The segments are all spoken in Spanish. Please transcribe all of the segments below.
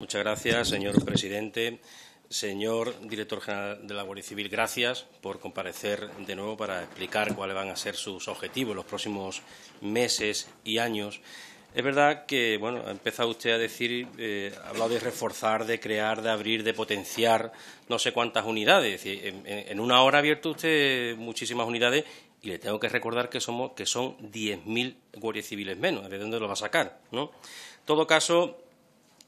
Muchas gracias, señor presidente. Señor director general de la Guardia Civil, gracias por comparecer de nuevo para explicar cuáles van a ser sus objetivos en los próximos meses y años. Es verdad que, bueno, ha empezado usted a decir, eh, ha hablado de reforzar, de crear, de abrir, de potenciar no sé cuántas unidades. En, una hora ha abierto usted muchísimas unidades y le tengo que recordar que, somos, que son 10.000 guardias civiles menos. ¿De dónde lo va a sacar? ¿no? En todo caso,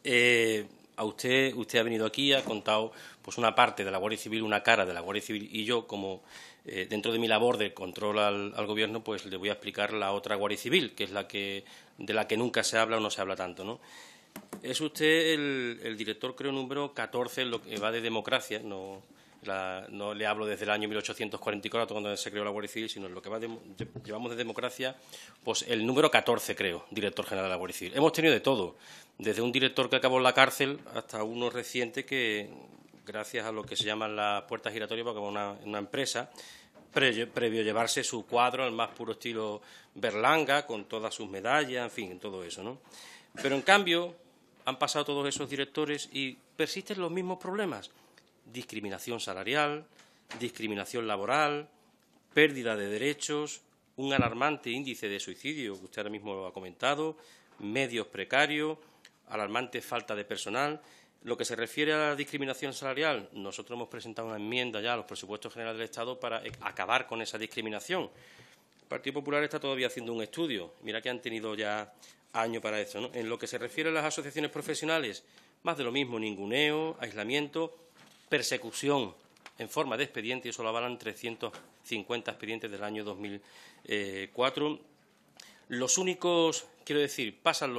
eh, a usted, usted ha venido aquí, ha contado pues una parte de la Guardia Civil, una cara de la Guardia Civil y yo como eh, dentro de mi labor de control al, gobierno, pues le voy a explicar la otra Guardia Civil, que es la que de la que nunca se habla o no se habla tanto, ¿no? Es usted el, el director, creo, número 14, lo que va de democracia, no no le hablo desde el año 1844, cuando se creó la Guardia Civil, sino lo que llevamos de democracia, pues el número 14, creo, director general de la Guardia Hemos tenido de todo, desde un director que acabó en la cárcel hasta uno reciente que, gracias a lo que se llaman las puertas giratorias, porque una, una empresa, previo llevarse su cuadro al más puro estilo Berlanga, con todas sus medallas, en fin, todo eso, ¿no? Pero en cambio, han pasado todos esos directores y persisten los mismos problemas discriminación salarial, discriminación laboral, pérdida de derechos, un alarmante índice de suicidio, que usted ahora mismo lo ha comentado, medios precarios, alarmante falta de personal. Lo que se refiere a la discriminación salarial, nosotros hemos presentado una enmienda ya a los presupuestos generales del Estado para e, acabar con esa discriminación. El Partido Popular está todavía haciendo un estudio. Mira que han tenido ya años para eso. En lo que se refiere a las asociaciones profesionales, más de lo mismo, ninguneo, aislamiento persecución en forma de expediente, y eso lo avalan 350 expedientes del año 2004. Eh, los únicos, quiero decir, pasan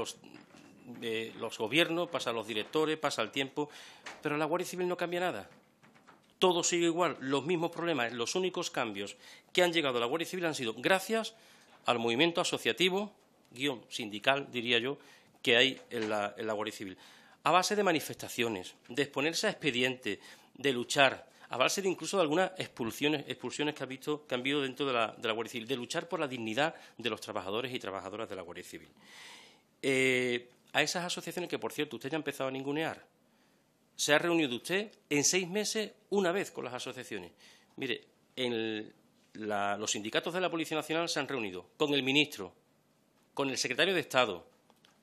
eh, los, gobiernos, pasan los directores, pasa el tiempo, pero la Guardia Civil no cambia nada. Todo sigue igual, los mismos problemas, los únicos cambios que han llegado a la Guardia Civil han sido gracias al movimiento asociativo, guión sindical, diría yo, que hay en la, en la Guardia Civil. A base de manifestaciones, de exponerse a expedientes, de luchar, a base de incluso de algunas expulsiones, expulsiones que, ha visto, que han habido dentro de la, de la, Guardia Civil, de luchar por la dignidad de los trabajadores y trabajadoras de la Guardia Civil. Eh, a esas asociaciones que, por cierto, usted ya ha empezado a ningunear, se ha reunido usted en seis meses una vez con las asociaciones. Mire, los sindicatos de la Policía Nacional se han reunido con el ministro, con el secretario de Estado,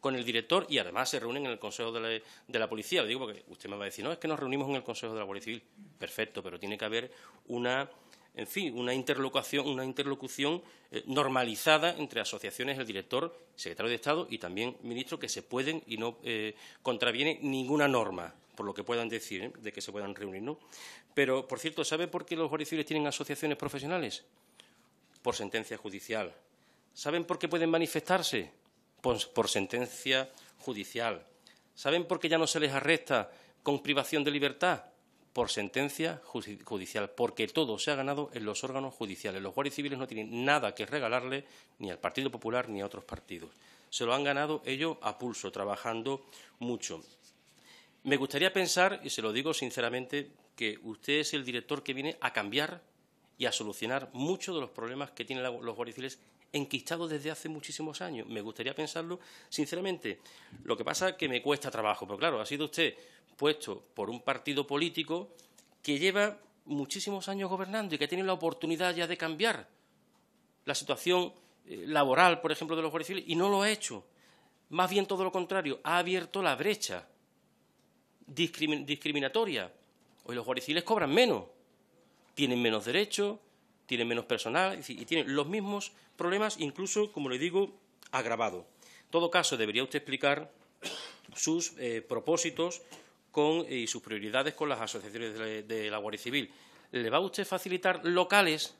con el director y además se reúnen en el Consejo de la, Policía. Lo digo porque usted me va a decir, no, es que nos reunimos en el Consejo de la Guardia Civil. Perfecto, pero tiene que haber una en fin, una interlocución, una interlocución eh, normalizada entre asociaciones, el director, secretario de Estado y también ministro, que se pueden y no eh, contraviene ninguna norma, por lo que puedan decir, ¿eh? de que se puedan reunir. ¿no? Pero, por cierto, ¿sabe por qué los guardia civiles tienen asociaciones profesionales? Por sentencia judicial. ¿Saben por qué pueden manifestarse? por sentencia judicial. ¿Saben por qué ya no se les arresta con privación de libertad? Por sentencia judicial, porque todo se ha ganado en los órganos judiciales. Los guardias civiles no tienen nada que regalarle ni al Partido Popular ni a otros partidos. Se lo han ganado ellos a pulso, trabajando mucho. Me gustaría pensar, y se lo digo sinceramente, que usted es el director que viene a cambiar y a solucionar muchos de los problemas que tienen los guardias civiles enquistado desde hace muchísimos años. Me gustaría pensarlo, sinceramente. Lo que pasa es que me cuesta trabajo, pero claro, ha sido usted puesto por un partido político que lleva muchísimos años gobernando y que tiene la oportunidad ya de cambiar la situación eh, laboral, por ejemplo, de los guariciles... y no lo ha hecho. Más bien todo lo contrario, ha abierto la brecha discriminatoria. Hoy los guariciles cobran menos, tienen menos derechos, tiene menos personal y tiene los mismos problemas, incluso, como le digo, agravado. En todo caso, debería usted explicar sus eh, propósitos eh, y sus prioridades con las asociaciones de, de, la Guardia Civil. ¿Le va a usted facilitar locales?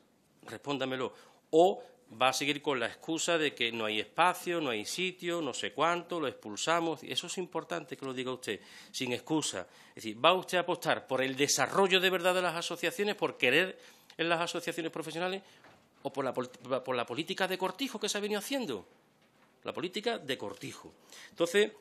Respóndamelo. ¿O va a seguir con la excusa de que no hay espacio, no hay sitio, no sé cuánto, lo expulsamos? Eso es importante que lo diga usted, sin excusa. Es decir, ¿va usted a apostar por el desarrollo de verdad de las asociaciones, por querer en las asociaciones profesionales o por la, política de cortijo que se ha venido haciendo. La política de cortijo. Entonces,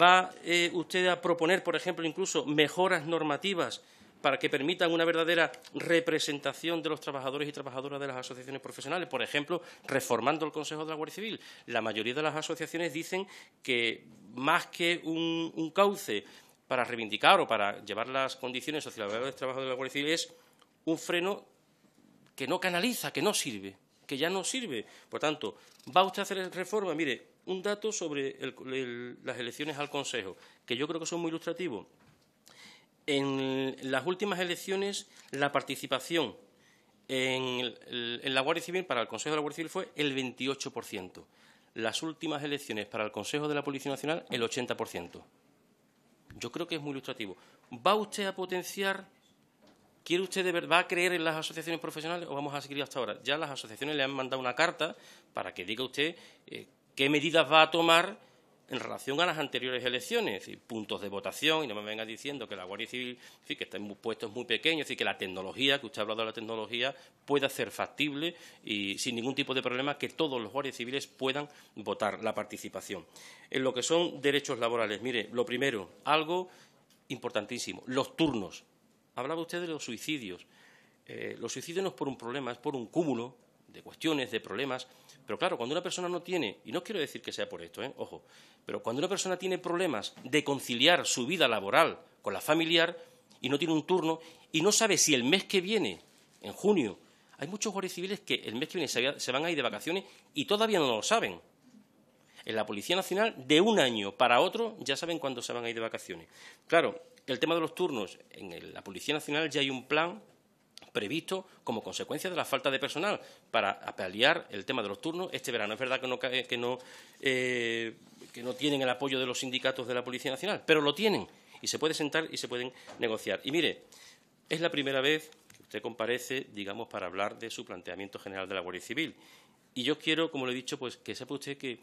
¿va eh, usted a proponer, por ejemplo, incluso mejoras normativas para que permitan una verdadera representación de los trabajadores y trabajadoras de las asociaciones profesionales. Por ejemplo, reformando el Consejo de la Guardia Civil. La mayoría de las asociaciones dicen que más que un, un cauce para reivindicar o para llevar las condiciones sociales de trabajo de la Guardia Civil es un freno que no canaliza, que no sirve, que ya no sirve. Por tanto, va usted a hacer reforma. Mire, un dato sobre las elecciones al Consejo, que yo creo que son muy ilustrativos. En las últimas elecciones, la participación en, el, en, la Guardia Civil para el Consejo de la Guardia Civil fue el 28%. Las últimas elecciones para el Consejo de la Policía Nacional, el 80%. Yo creo que es muy ilustrativo. ¿Va usted a potenciar ¿Quiere usted de verdad creer en las asociaciones profesionales o vamos a seguir hasta ahora? Ya las asociaciones le han mandado una carta para que diga usted eh, qué medidas va a tomar en relación a las anteriores elecciones, es decir, puntos de votación, y no me venga diciendo que la Guardia Civil, que está en puestos muy pequeños, es que la tecnología, que usted ha hablado de la tecnología, pueda ser factible y sin ningún tipo de problema que todos los guardias civiles puedan votar la participación. En lo que son derechos laborales, mire, lo primero, algo importantísimo, los turnos hablaba usted de los suicidios. Eh, los suicidios no es por un problema, es por un cúmulo de cuestiones, de problemas. Pero claro, cuando una persona no tiene, y no quiero decir que sea por esto, ¿eh? ojo, pero cuando una persona tiene problemas de conciliar su vida laboral con la familiar y no tiene un turno y no sabe si el mes que viene, en junio, hay muchos guardias civiles que el mes que viene se van a ir de vacaciones y todavía no lo saben. En la Policía Nacional, de un año para otro, ya saben cuándo se van a ir de vacaciones. Claro, el tema de los turnos, en la Policía Nacional ya hay un plan previsto como consecuencia de la falta de personal para paliar el tema de los turnos este verano. Es verdad eh, que no, tienen el apoyo de los sindicatos de la Policía Nacional, pero lo tienen y se puede sentar y se pueden negociar. Y mire, es la primera vez que usted comparece, digamos, para hablar de su planteamiento general de la Guardia Civil. Y yo quiero, como le he dicho, pues que sepa usted que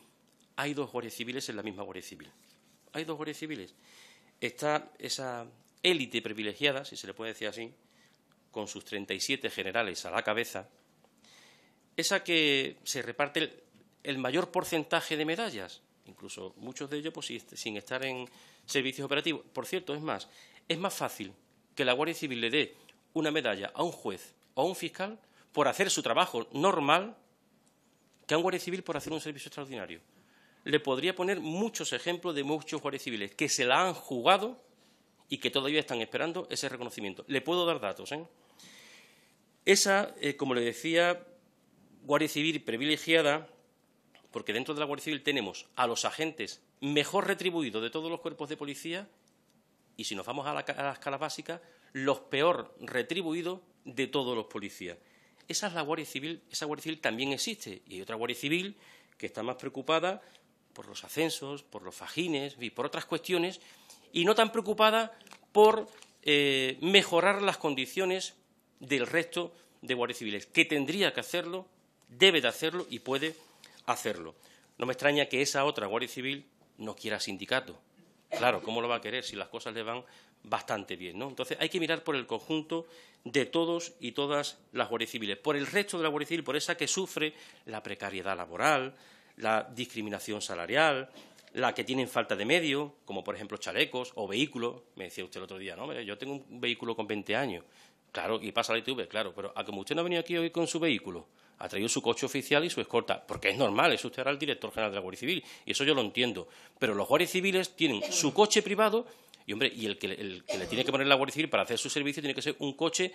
hay dos guardias civiles en la misma guardia civil. Hay dos guardias civiles. Está esa élite privilegiada, si se le puede decir así, con sus 37 generales a la cabeza, esa que se reparte el, mayor porcentaje de medallas, incluso muchos de ellos pues, sin estar en servicios operativos. Por cierto, es más, es más fácil que la Guardia Civil le dé una medalla a un juez o a un fiscal por hacer su trabajo normal que a un Guardia Civil por hacer un servicio extraordinario le podría poner muchos ejemplos de muchos guardias civiles que se la han jugado y que todavía están esperando ese reconocimiento. Le puedo dar datos. ¿eh? Esa, eh, como le decía, Guardia Civil privilegiada, porque dentro de la Guardia Civil tenemos a los agentes mejor retribuidos de todos los cuerpos de policía y si nos vamos a la, a la escala básica, los peor retribuidos de todos los policías. Esa es la Guardia Civil, esa Guardia Civil también existe y hay otra Guardia Civil que está más preocupada por los ascensos, por los fajines y por otras cuestiones, y no tan preocupada por eh, mejorar las condiciones del resto de Guardia civiles, que tendría que hacerlo, debe de hacerlo y puede hacerlo. No me extraña que esa otra guardia civil no quiera sindicato. Claro, ¿cómo lo va a querer si las cosas le van bastante bien? ¿no? Entonces hay que mirar por el conjunto de todos y todas las guardias civiles, por el resto de la guardia civil, por esa que sufre la precariedad laboral, la discriminación salarial, la que tienen falta de medio, como por ejemplo chalecos o vehículos. Me decía usted el otro día, no, yo tengo un vehículo con 20 años. Claro, y pasa la ITV, claro, pero a como usted no ha venido aquí hoy con su vehículo, ha traído su coche oficial y su escolta, porque es normal, eso usted era el director general de la Guardia Civil, y eso yo lo entiendo. Pero los guardias civiles tienen su coche privado, y hombre, y el que, el que le tiene que poner la Guardia Civil para hacer su servicio tiene que ser un coche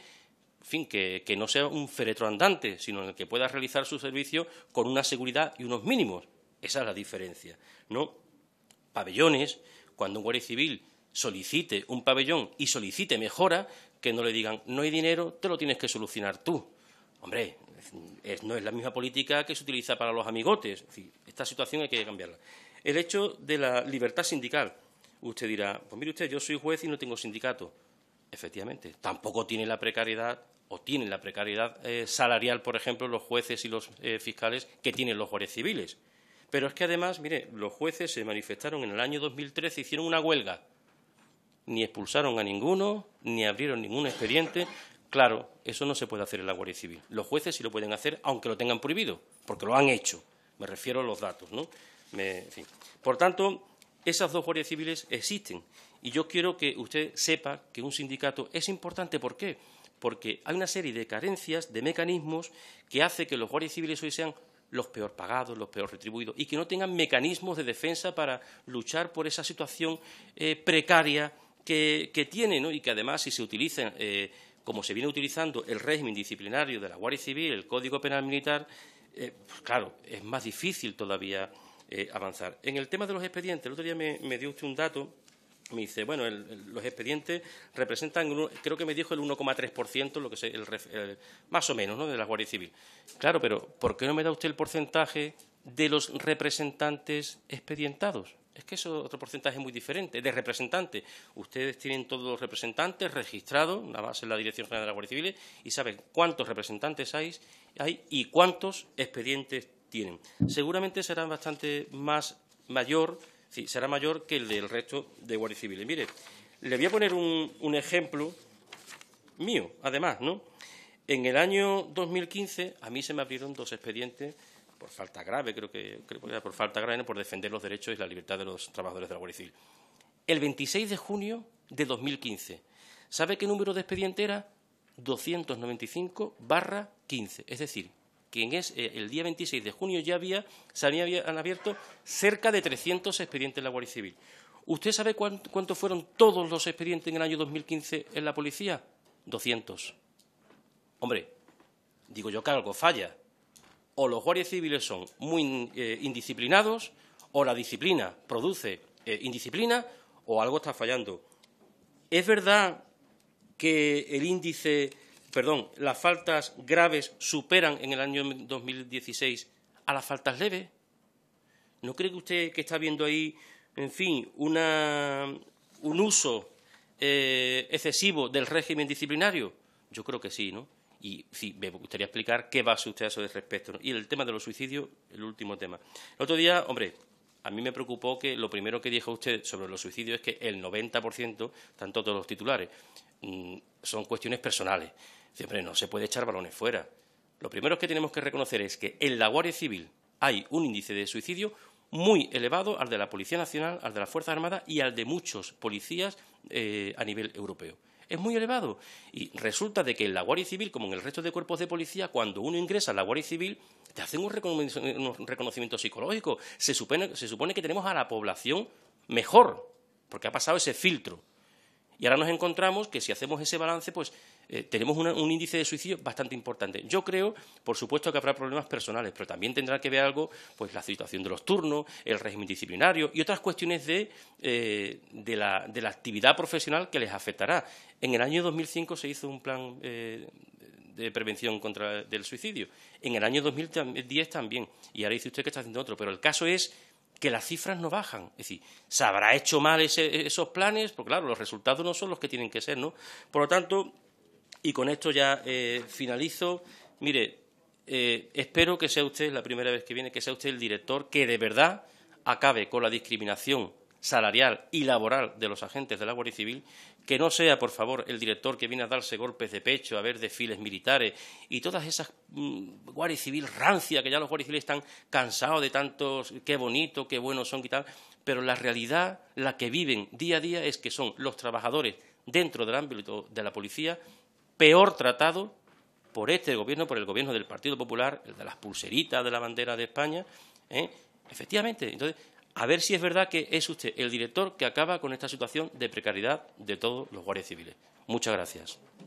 en fin, que, no sea un féretro andante, sino en el que pueda realizar su servicio con una seguridad y unos mínimos. Esa es la diferencia, ¿no? Pabellones, cuando un guardia civil solicite un pabellón y solicite mejora, que no le digan, no hay dinero, te lo tienes que solucionar tú. Hombre, no es la misma política que se utiliza para los amigotes. esta situación hay que cambiarla. El hecho de la libertad sindical. Usted dirá, pues mire usted, yo soy juez y no tengo sindicato. Efectivamente. Tampoco tienen la precariedad o tienen la precariedad eh, salarial, por ejemplo, los jueces y los eh, fiscales que tienen los jueces civiles. Pero es que además, mire, los jueces se manifestaron en el año 2013, hicieron una huelga. Ni expulsaron a ninguno, ni abrieron ningún expediente. Claro, eso no se puede hacer en la Guardia Civil. Los jueces sí lo pueden hacer, aunque lo tengan prohibido, porque lo han hecho. Me refiero a los datos, ¿no? Por tanto, esas dos Guardias Civiles existen y yo quiero que usted sepa que un sindicato es importante. ¿Por qué? Porque hay una serie de carencias, de mecanismos que hace que los guardias civiles hoy sean los peor pagados, los peor retribuidos, y que no tengan mecanismos de defensa para luchar por esa situación eh, precaria que, tienen. y que además, si se utilizan, eh, como se viene utilizando el régimen disciplinario de la Guardia Civil, el Código Penal Militar, eh, pues claro, es más difícil todavía avanzar. En el tema de los expedientes, el otro día me dio usted un dato me dice, bueno, los expedientes representan, creo que me dijo el 1,3%, lo que es más o menos, ¿no? de la Guardia Civil. Claro, pero ¿por qué no me da usted el porcentaje de los representantes expedientados? Es que eso es otro porcentaje muy diferente, de representantes. Ustedes tienen todos los representantes registrados, la base en la Dirección General de la Guardia Civil, y saben cuántos representantes hay, hay y cuántos expedientes tienen. Seguramente será bastante más mayor sí, será mayor que el del resto de Civil. Y Mire, le voy a poner un, ejemplo mío, además, ¿no? En el año 2015 a mí se me abrieron dos expedientes por falta grave, creo que, era por falta grave, por defender los derechos y la libertad de los trabajadores de la Guardia Civil. El 26 de junio de 2015, ¿sabe qué número de expediente era? 295 barra 15, es decir, es, eh, el día 26 de junio ya había, se habían abierto cerca de 300 expedientes en la Guardia Civil. ¿Usted sabe cuántos fueron todos los expedientes en el año 2015 en la policía? 200. Hombre, digo yo que algo falla. O los guardias civiles son muy eh, indisciplinados, o la disciplina produce eh, indisciplina, o algo está fallando. ¿Es verdad que el índice perdón, las faltas graves superan en el año 2016 a las faltas leves. ¿No cree que usted que está viendo ahí, en fin, una, un uso eh, excesivo del régimen disciplinario? Yo creo que sí, ¿no? Y me gustaría explicar qué base usted a eso de respecto. Y el tema de los suicidios, el último tema. El otro día, hombre, a mí me preocupó que lo primero que dijo usted sobre los suicidios es que el 90%, tanto todos los titulares, mm, son cuestiones personales. Siempre no se puede echar balones fuera. Lo primero que tenemos que reconocer es que en la Guardia Civil hay un índice de suicidio muy elevado al de la Policía Nacional, al de las Fuerzas Armadas y al de muchos policías eh, a nivel europeo. Es muy elevado. Y resulta de que en la Guardia Civil, como en el resto de cuerpos de policía, cuando uno ingresa a la Guardia Civil, te hacen un, reconocimiento psicológico. se supone que tenemos a la población mejor, porque ha pasado ese filtro. Y ahora nos encontramos que si hacemos ese balance, pues eh, tenemos un índice de suicidio bastante importante. Yo creo, por supuesto, que habrá problemas personales, pero también tendrá que ver algo, pues la situación de los turnos, el régimen disciplinario y otras cuestiones de, eh, la, actividad profesional que les afectará. En el año 2005 se hizo un plan eh, de prevención contra del suicidio. En el año 2010 también. Y ahora dice usted que está haciendo otro. Pero el caso es que las cifras no bajan. Es decir, ¿se habrá hecho mal esos planes? Porque claro, los resultados no son los que tienen que ser, ¿no? Por lo tanto, y con esto ya eh, finalizo, mire, eh, espero que sea usted, la primera vez que viene, que sea usted el director que de verdad acabe con la discriminación salarial y laboral de los agentes de la Guardia Civil, que no sea, por favor, el director que viene a darse golpes de pecho, a ver desfiles militares y todas esas guardias mm, Guardia Civil rancia, que ya los guardias Civiles están cansados de tantos, qué bonito, qué buenos son y tal, pero la realidad, la que viven día a día, es que son los trabajadores dentro del ámbito de la policía peor tratados por este gobierno, por el gobierno del Partido Popular, el de las pulseritas de la bandera de España, ¿eh? Efectivamente. Entonces, a ver si es verdad que es usted el director que acaba con esta situación de precariedad de todos los guardias civiles. Muchas gracias.